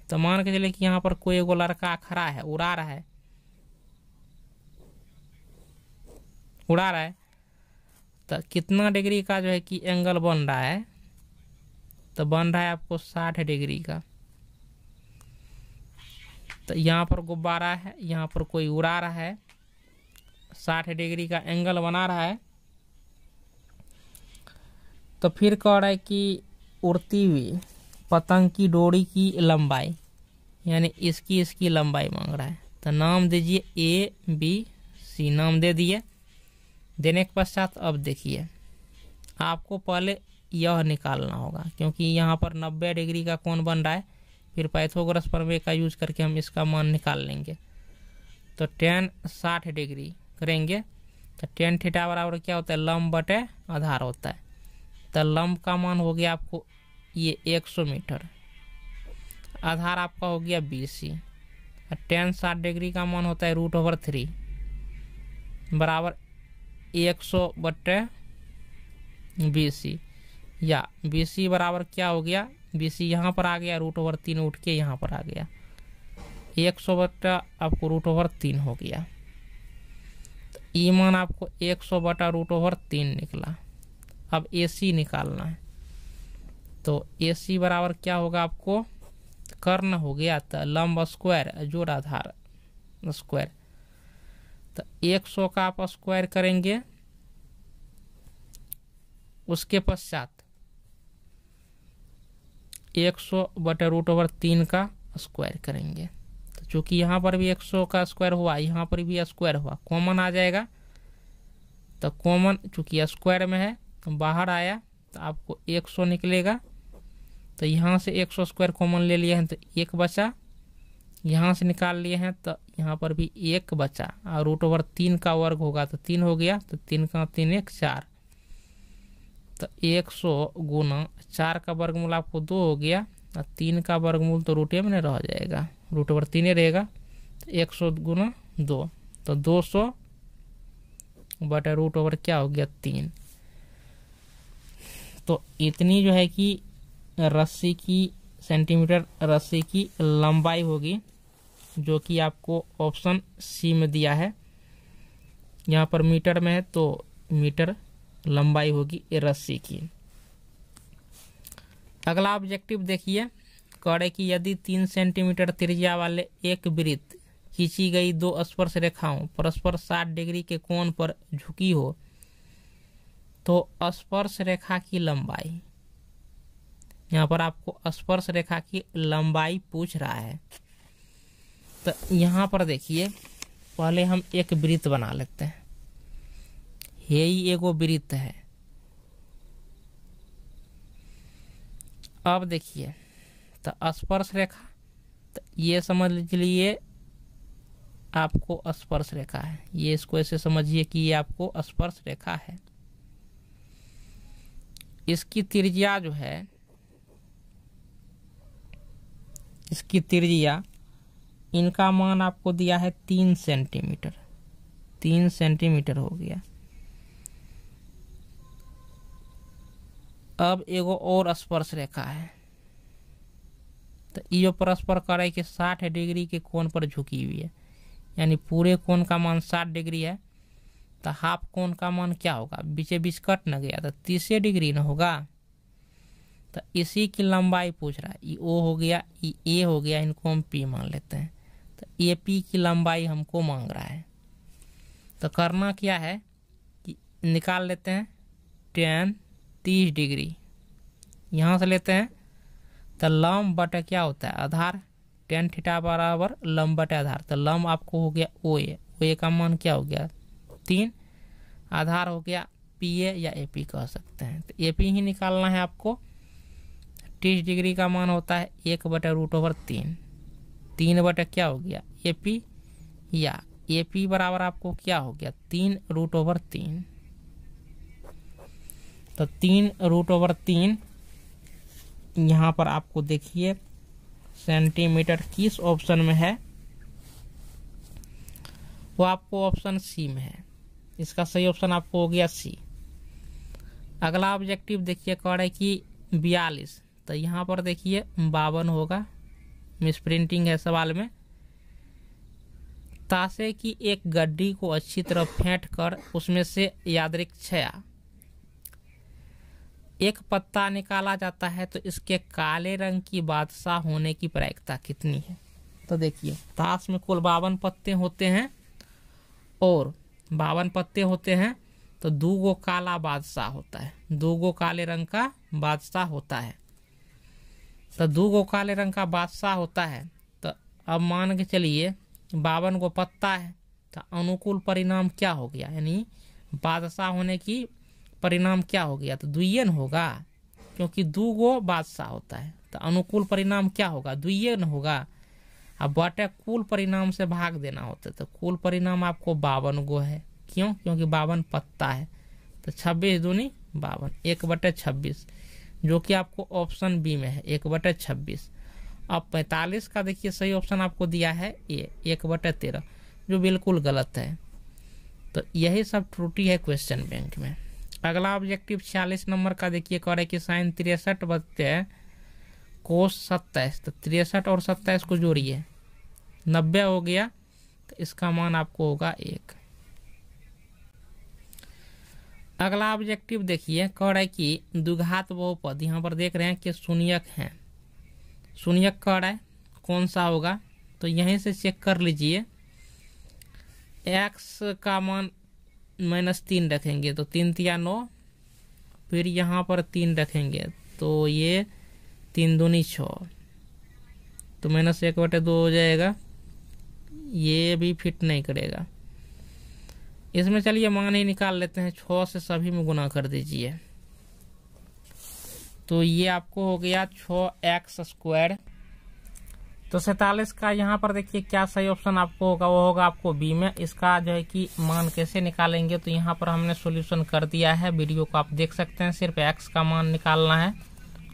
तो मान के चलिए कि यहाँ पर कोई एगो लड़का खड़ा है उड़ा रहा है उड़ा रहा है तो कितना डिग्री का जो है कि एंगल बन रहा है तो बन रहा है आपको साठ डिग्री का तो यहाँ पर गुब्बारा है यहाँ पर कोई उड़ा रहा है साठ डिग्री का एंगल बना रहा है तो फिर कह रहा है कि उड़ती हुई पतंग की डोरी की लंबाई यानी इसकी इसकी लंबाई मांग रहा है तो नाम दीजिए ए बी सी नाम दे दिए देने के पश्चात अब देखिए आपको पहले यह निकालना होगा क्योंकि यहाँ पर 90 डिग्री का कोण बन रहा है फिर पाइथोग्रस प्रमेय का यूज करके हम इसका मान निकाल लेंगे तो टेन साठ डिग्री करेंगे तो टेन थीटा बराबर क्या होता है लम्ब बटे आधार होता है तो लम्ब का मान हो गया आपको ये 100 मीटर आधार आपका हो गया बी सी टेन साठ डिग्री का मान होता है रूट ओवर थ्री बराबर 100 बटे बी सी या बी सी बराबर क्या हो गया बी सी यहाँ पर आ गया रूट ओवर तीन उठ के यहाँ पर आ गया एक सौ बटा आपको रूट ओवर तीन हो गया तो ई मान आपको एक सौ बटा रूट ओवर तीन निकला अब ए सी निकालना है तो ए सी बराबर क्या होगा आपको कर्ण हो गया तो लंब स्क्वायर जोड़ आधार स्क्वायर तो एक सौ का आप स्क्वायर करेंगे उसके पश्चात एक सौ बटे रूट ओवर तीन का स्क्वायर करेंगे तो चूंकि यहाँ पर भी एक सौ का स्क्वायर हुआ यहाँ पर भी स्क्वायर हुआ कॉमन आ जाएगा तो कॉमन चूंकि स्क्वायर में है तो बाहर आया तो आपको एक सौ निकलेगा तो यहाँ से एक सौ स्क्वायर कॉमन ले लिए हैं तो एक बचा यहाँ से निकाल लिए हैं तो यहाँ पर भी एक बचा और रूट ओवर तीन का वर्ग होगा तो तीन हो गया तो तीन का तीन एक चार तो एक सौ गुना चार का वर्गमूल आपको दो हो गया और तीन का वर्गमूल तो रूटे में रह जाएगा रूट ओवर तीन ही रहेगा तो एक सौ गुना दो तो दो सौ बटे रूट ओवर क्या हो गया तीन तो इतनी जो है कि रस्सी की सेंटीमीटर रस्सी की लंबाई होगी जो कि आपको ऑप्शन सी में दिया है यहाँ पर मीटर में है तो मीटर लंबाई होगी रस्सी की अगला ऑब्जेक्टिव देखिए कड़े की यदि तीन सेंटीमीटर त्रिज्या वाले एक वृत्त खींची गई दो स्पर्श रेखाओं परस्पर सात डिग्री के कोण पर झुकी हो तो स्पर्श रेखा की लंबाई यहाँ पर आपको स्पर्श रेखा की लंबाई पूछ रहा है तो यहाँ पर देखिए पहले हम एक वृत्त बना लेते हैं ये ही एगो वृत्त है अब देखिए तो स्पर्श रेखा तो ये समझ लीजिए आपको स्पर्श रेखा है ये इसको ऐसे समझिए कि ये आपको स्पर्श रेखा है इसकी त्रिज्या जो है इसकी त्रिज्या इनका मान आपको दिया है तीन सेंटीमीटर तीन सेंटीमीटर हो गया अब एगो और स्पर्श रेखा है तो ये परस्पर करे कि साठ डिग्री के कोण पर झुकी हुई है यानी पूरे कोण का मान साठ डिग्री है तो हाफ कोण का मान क्या होगा बीचे बीच कट न गया तो तीसरे डिग्री न होगा तो इसी की लंबाई पूछ रहा है ये ओ हो गया ई ए हो गया इनको हम पी मान लेते हैं तो ए पी की लंबाई हमको मांग रहा है तो करना क्या है कि निकाल लेते हैं टेन तीस डिग्री यहाँ से लेते हैं तो लम्ब बटे क्या होता है आधार टेन थीटा बराबर लम्ब बटे आधार तो लम्ब आपको हो गया ओ ए ओ ए का मान क्या हो गया तीन आधार हो गया पी ए या ए पी कह सकते हैं तो ए पी ही निकालना है आपको तीस डिग्री का मान होता है एक बटे रूट ओवर तीन तीन बटा क्या हो गया ए पी या ए पी बराबर आपको क्या हो गया तीन रूट ओवर तीन तो तीन रूट ओवर तीन यहाँ पर आपको देखिए सेंटीमीटर किस ऑप्शन में है वो आपको ऑप्शन सी में है इसका सही ऑप्शन आपको हो गया सी अगला ऑब्जेक्टिव देखिए कह रहा है कि बयालीस तो यहाँ पर देखिए बावन होगा मिस प्रिंटिंग है सवाल में ताशे की एक गड्डी को अच्छी तरह फेंट कर उसमें से छया एक पत्ता निकाला जाता है तो इसके काले रंग की बादशाह होने की प्रायिकता कितनी है तो देखिए ताश में कुल बावन पत्ते होते हैं और बावन पत्ते होते हैं तो दो गो काला बादशाह होता है दो गो काले रंग का बादशाह होता है तो दो गो काले रंग का बादशाह होता है तो अब मान के चलिए बावन गो पत्ता है तो अनुकूल परिणाम क्या हो गया यानी बादशाह होने की परिणाम क्या हो गया तो दुयन होगा क्योंकि दो गो बादशाह होता है तो अनुकूल परिणाम क्या होगा दुयन होगा अब बटे कुल परिणाम से भाग देना होता है तो कुल परिणाम आपको बावन गो है क्यों क्योंकि बावन पत्ता है तो छब्बीस दूनी बावन एक बटे छब्बीस जो कि आपको ऑप्शन बी में है एक बटे छब्बीस अब पैंतालीस का देखिए सही ऑप्शन आपको दिया है ए एक बटे तेरह जो बिल्कुल गलत है तो यही सब त्रुटि है क्वेश्चन बैंक में अगला ऑब्जेक्टिव छियालीस नंबर का देखिए करे कि साइन तिरसठ बचते कोस सत्ताईस तो तिरसठ और सत्ताईस को जोड़िए नब्बे हो गया तो इसका मान आपको होगा एक अगला ऑब्जेक्टिव देखिए कह रहा है कि दुघात बहुपद यहाँ पर देख रहे हैं कि शून्यक है शून्यक कह रहा है कौन सा होगा तो यहीं से चेक कर लीजिए एक्स का मान माइनस तीन रखेंगे तो तीन तिया नौ फिर यहाँ पर तीन रखेंगे तो ये तीन दूनी छ तो माइनस एक बटे दो हो जाएगा ये भी फिट नहीं करेगा इसमें चलिए मान ही निकाल लेते हैं छः से सभी में गुना कर दीजिए तो ये आपको हो गया छ एक्स स्क्वायर तो सैतालीस का यहाँ पर देखिए क्या सही ऑप्शन आपको होगा वो होगा आपको बी में इसका जो है कि मान कैसे निकालेंगे तो यहाँ पर हमने सोल्यूशन कर दिया है वीडियो को आप देख सकते हैं सिर्फ एक्स का मान निकालना है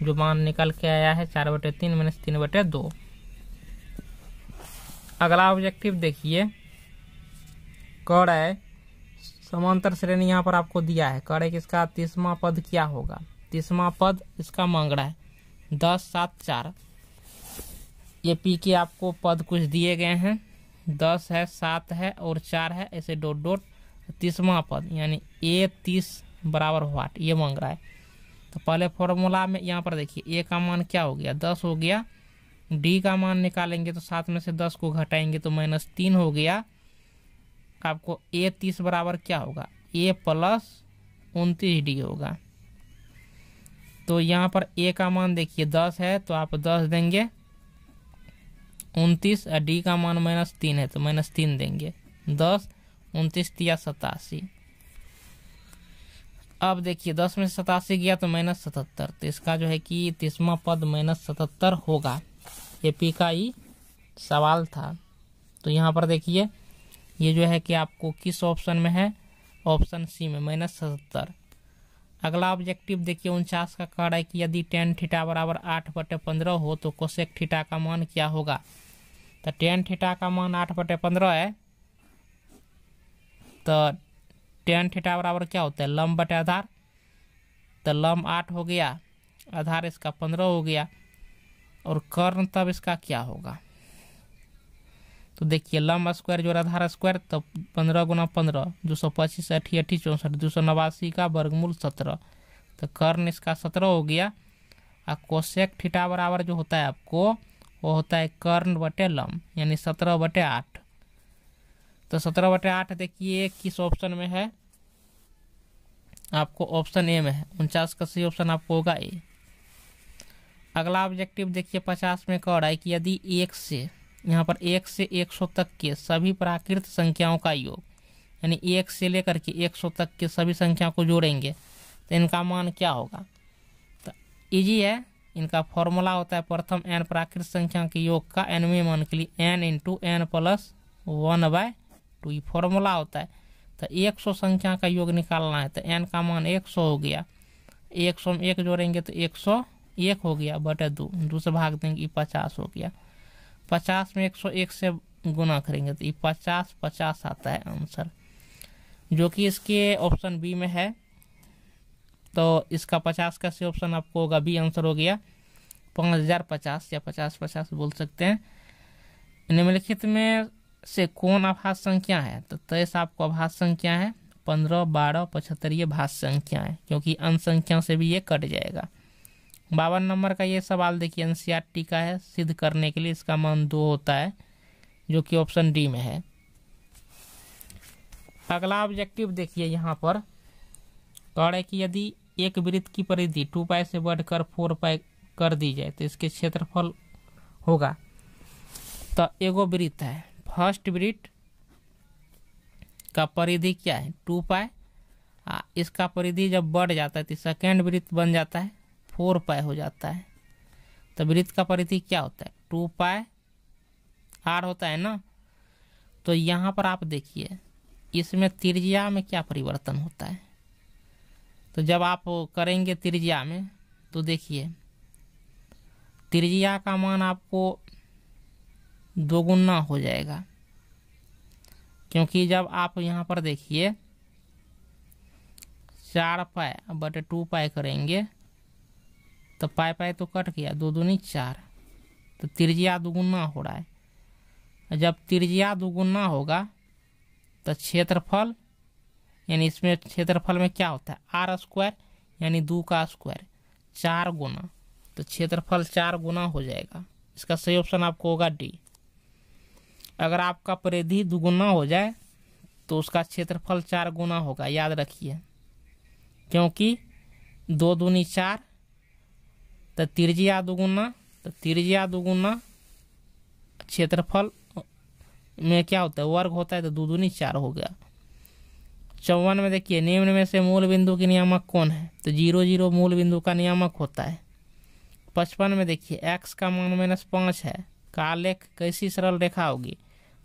जो मान निकल के आया है चार बटे तीन माइनस तीन बटे दो अगला ऑब्जेक्टिव देखिए कौड़ है समांतर श्रेणी यहाँ पर आपको दिया है करे कि इसका तीसवा पद क्या होगा तीसवा पद इसका मांग रहा है दस सात चार ये पी के आपको पद कुछ दिए गए हैं दस है सात है और चार है ऐसे डोट डोट तीसवा पद यानी ए तीस बराबर वाट ये मांग रहा है तो पहले फॉर्मूला में यहाँ पर देखिए ए का मान क्या हो गया दस हो गया डी का मान निकालेंगे तो सात में से दस को घटाएंगे तो माइनस तीन हो गया आपको ए तीस बराबर क्या होगा ए प्लस उनतीस डी होगा तो यहाँ पर ए का मान देखिए दस है तो आप दस देंगे उनतीस और डी का मान माइनस तीन है तो माइनस तीन देंगे दस उनतीस तिया सतासी अब देखिए दस में सतासी गया तो माइनस सतहत्तर तो इसका जो है कि तीसवा पद माइनस सतहत्तर होगा ये पी का ही सवाल था तो यहाँ पर देखिए ये जो है कि आपको किस ऑप्शन में है ऑप्शन सी में माइनस सतर अगला ऑब्जेक्टिव देखिए उनचास का कह रहा है कि यदि टेन थीटा बराबर आठ बटे पंद्रह हो तो कोशेक थीटा का मान क्या होगा तो टेन थीटा का मान आठ बटे पंद्रह है तो टेन थीटा बराबर क्या होता है लम्ब बटे आधार तो लम्ब आठ हो गया आधार इसका पंद्रह हो गया और कर्ण तब इसका क्या होगा तो देखिए लंबा स्क्वायर जो आधार स्क्वायर तो पंद्रह गुना पंद्रह दो सौ पच्चीस अठी चौंसठ दो सौ नवासी का वर्गमूल सत्रह तो कर्ण इसका सत्रह हो गया और कोशेक ठीठा बराबर जो होता है आपको वो होता है कर्ण बटे लम यानी सत्रह बटे आठ तो सत्रह बटे आठ देखिए किस ऑप्शन में है आपको ऑप्शन ए में है उनचास का सही ऑप्शन आपको होगा ए अगला ऑब्जेक्टिव देखिए पचास में कह रहा है कि यदि एक से यहाँ पर एक से एक सौ तक के सभी प्राकृत संख्याओं का योग यानी एक से लेकर के एक सौ तक के सभी संख्याओं को जोड़ेंगे तो इनका मान क्या होगा तो इजी है इनका फॉर्मूला होता है प्रथम एन प्राकृत संख्या के योग का एनवे मान के लिए n into n plus one by two formula होता है तो एक सौ संख्या का योग निकालना है तो एन का मान एक सौ हो गया एक सौ में एक जोड़ेंगे तो एक सौ एक हो गया बटे दो दो से भाग देंगे पचास हो गया पचास में एक सौ एक से गुना करेंगे तो ये पचास पचास आता है आंसर जो कि इसके ऑप्शन बी में है तो इसका पचास का से ऑप्शन आपको होगा बी आंसर हो गया पाँच हज़ार पचास या पचास पचास बोल सकते हैं निम्नलिखित में से कौन आभास संख्या है तो तेईस आपको आभास संख्या है पंद्रह बारह पचहत्तर ये भाष संख्या है क्योंकि अन्य संख्या से भी ये कट जाएगा बावन नंबर का ये सवाल देखिए एन e का है सिद्ध करने के लिए इसका मान दो होता है जो कि ऑप्शन डी में है अगला ऑब्जेक्टिव देखिए यहाँ पर कह तो रहे कि यदि एक वृत्त की परिधि टू पाई से बढ़कर फोर पाई कर दी जाए तो इसके क्षेत्रफल होगा तो एगो वृत्त है फर्स्ट वृत्त का परिधि क्या है टू पाई इसका परिधि जब बढ़ जाता है तो सेकेंड वृत्त बन जाता है फोर पाए हो जाता है तो वृत्त का परिधि क्या होता है टू पाए आर होता है ना तो यहाँ पर आप देखिए इसमें त्रिज्या में क्या परिवर्तन होता है तो जब आप करेंगे त्रिज्या में तो देखिए त्रिज्या का मान आपको दोगुना हो जाएगा क्योंकि जब आप यहाँ पर देखिए चार पाए बटे टू पाए करेंगे तो पाए पाए तो कट गया दो दूनी चार तो त्रिज्या दुगुना हो रहा है जब तिरजिया दुगुना होगा तो क्षेत्रफल यानी इसमें क्षेत्रफल में क्या होता है आर स्क्वायर यानी दो का स्क्वायर चार गुना तो क्षेत्रफल चार गुना हो जाएगा इसका सही ऑप्शन आपको होगा डी अगर आपका परिधि दुगुना हो जाए तो उसका क्षेत्रफल चार गुना होगा याद रखिए क्योंकि दो दूनी चार तो तिरजिया दुगुना तो तिरजिया दुगुना क्षेत्रफल में क्या होता है वर्ग होता है तो दो दूनी चार हो गया चौवन में देखिए निम्न में से मूल बिंदु की नियामक कौन है तो जीरो जीरो मूल बिंदु का नियामक होता है पचपन में देखिए एक्स का मान माइनस पाँच है कालेख कैसी सरल रेखा होगी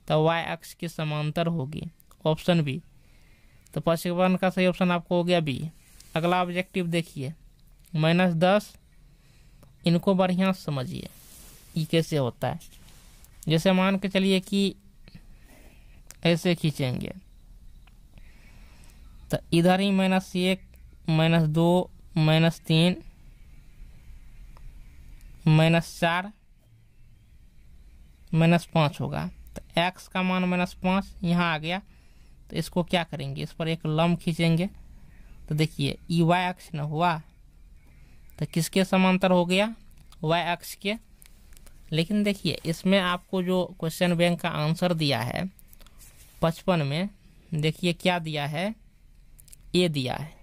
तो वाई एक्स के समांतर होगी ऑप्शन बी तो पचपन का सही ऑप्शन आपको हो गया बी अगला ऑब्जेक्टिव देखिए माइनस दस इनको बढ़िया समझिए ये कैसे होता है जैसे मान के चलिए कि ऐसे खींचेंगे तो इधर ही माइनस एक माइनस दो माइनस तीन माइनस चार माइनस पाँच होगा तो एक्स का मान माइनस पाँच यहाँ आ गया तो इसको क्या करेंगे इस पर एक लम खींचेंगे तो देखिए ई वाई एक्स न हुआ तो किसके समांतर हो गया वाई अक्ष के लेकिन देखिए इसमें आपको जो क्वेश्चन बैंक का आंसर दिया है पचपन में देखिए क्या दिया है ए दिया है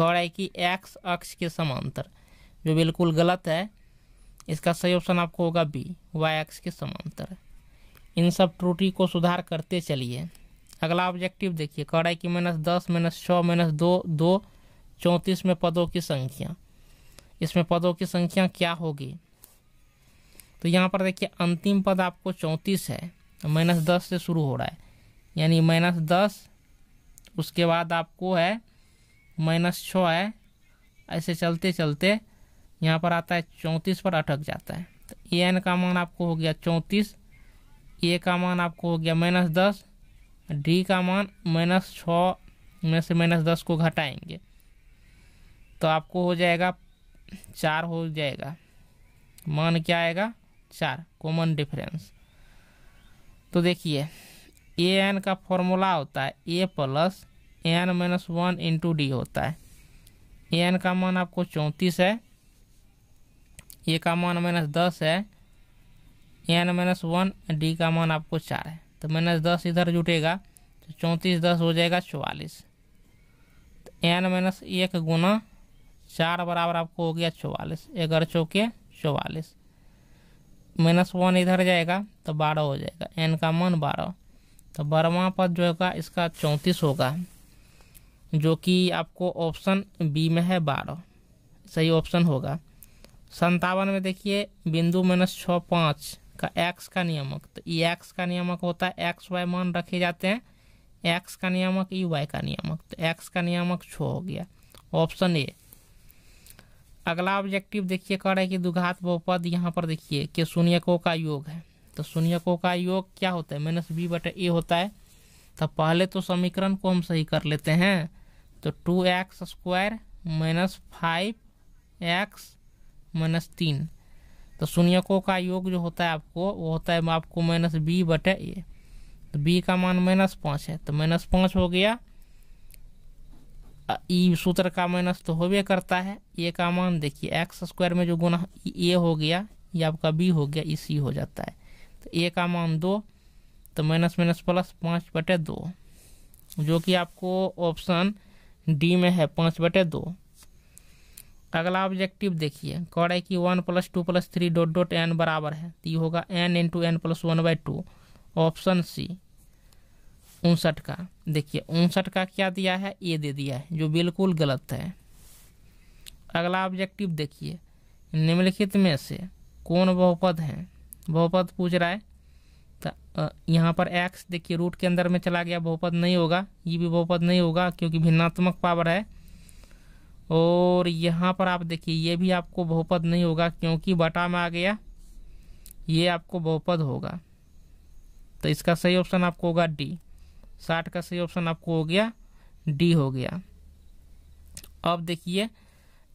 है की एक्स अक्ष के समांतर जो बिल्कुल गलत है इसका सही ऑप्शन आपको होगा बी वाई एक्स के समांतर इन सब त्रुटि को सुधार करते चलिए अगला ऑब्जेक्टिव देखिए कौड़ाई की माइनस दस माइनस छः माइनस दो दो चौंतीस में पदों की संख्या इसमें पदों की संख्या क्या होगी तो यहाँ पर देखिए अंतिम पद आपको चौंतीस है तो माइनस दस से शुरू हो रहा है यानी माइनस दस उसके बाद आपको है माइनस छः है ऐसे चलते चलते यहाँ पर आता है चौंतीस पर अटक जाता है तो ए एन का मान आपको हो गया चौंतीस ए का मान आपको हो गया माइनस दस डी का मान माइनस छः में से माइनस दस को घटाएंगे तो आपको हो जाएगा चार हो जाएगा मान क्या आएगा चार कॉमन डिफरेंस तो देखिए ए एन का फॉर्मूला होता है a plus n minus one into d होता है ए एन का मान आपको चौंतीस है ए का मान माइनस दस है एन माइनस वन डी का मान आपको चार है तो माइनस दस इधर जुटेगा तो चौंतीस दस हो जाएगा चौवालीस तो एन माइनस एक गुना चार बराबर आपको हो गया चौवालीस अगर चौके चौवालीस माइनस वन इधर जाएगा तो बारह हो जाएगा एन का मन बारह तो बारहवा पद जो होगा इसका चौंतीस होगा जो कि आपको ऑप्शन बी में है बारह सही ऑप्शन होगा संतावन में देखिए बिंदु माइनस छः पाँच का एक्स का नियामक तो ई एक्स का नियामक होता है एक्स वाई मान रखे जाते हैं एक्स का नियामक ई वाई का नियामक तो एक्स का नियामक छः हो गया ऑप्शन ए अगला ऑब्जेक्टिव देखिए कह रहे हैं कि दुघात बहुपद यहाँ पर देखिए कि शून्यकों का योग है तो शून्यकों का योग क्या होता है माइनस बी बटे ए होता है तो पहले तो समीकरण को हम सही कर लेते हैं तो two x square minus five x minus तीन तो शून्यकों का योग जो होता है आपको वो होता है आपको माइनस बी बटे ए तो बी का मान माइनस पाँच है तो माइनस पाँच हो गया ई सूत्र का माइनस तो होबे करता है ए का मान देखिए एक्स स्क्वायर में जो गुना ए हो गया ये आपका बी हो गया ई सी हो जाता है तो ए का मान दो तो माइनस माइनस प्लस पाँच बटे दो जो कि आपको ऑप्शन डी में है पाँच बटे दो अगला ऑब्जेक्टिव देखिए कह रहा है कि one plus two plus three dot dot n बराबर है तो ये होगा n into n plus one by two option c उनसठ का देखिए उनसठ का क्या दिया है ए दे दिया है जो बिल्कुल गलत है अगला ऑब्जेक्टिव देखिए निम्नलिखित में से कौन बहुपद है बहुपद पूछ रहा है तो यहाँ पर एक्स देखिए रूट के अंदर में चला गया बहुपद नहीं होगा ये भी बहुपद नहीं होगा क्योंकि भिन्नात्मक पावर है और यहाँ पर आप देखिए ये भी आपको बहुपद नहीं होगा क्योंकि बटा में आ गया ये आपको बहुपद होगा तो इसका सही ऑप्शन आपको होगा डी साठ का सही ऑप्शन आपको हो गया डी हो गया अब देखिए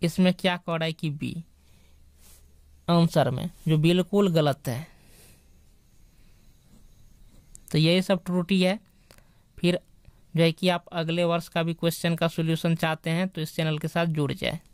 इसमें क्या कह रहा है कि बी आंसर में जो बिल्कुल गलत है तो यही सब त्रुटि है फिर जो है कि आप अगले वर्ष का भी क्वेश्चन का सोल्यूशन चाहते हैं तो इस चैनल के साथ जुड़ जाए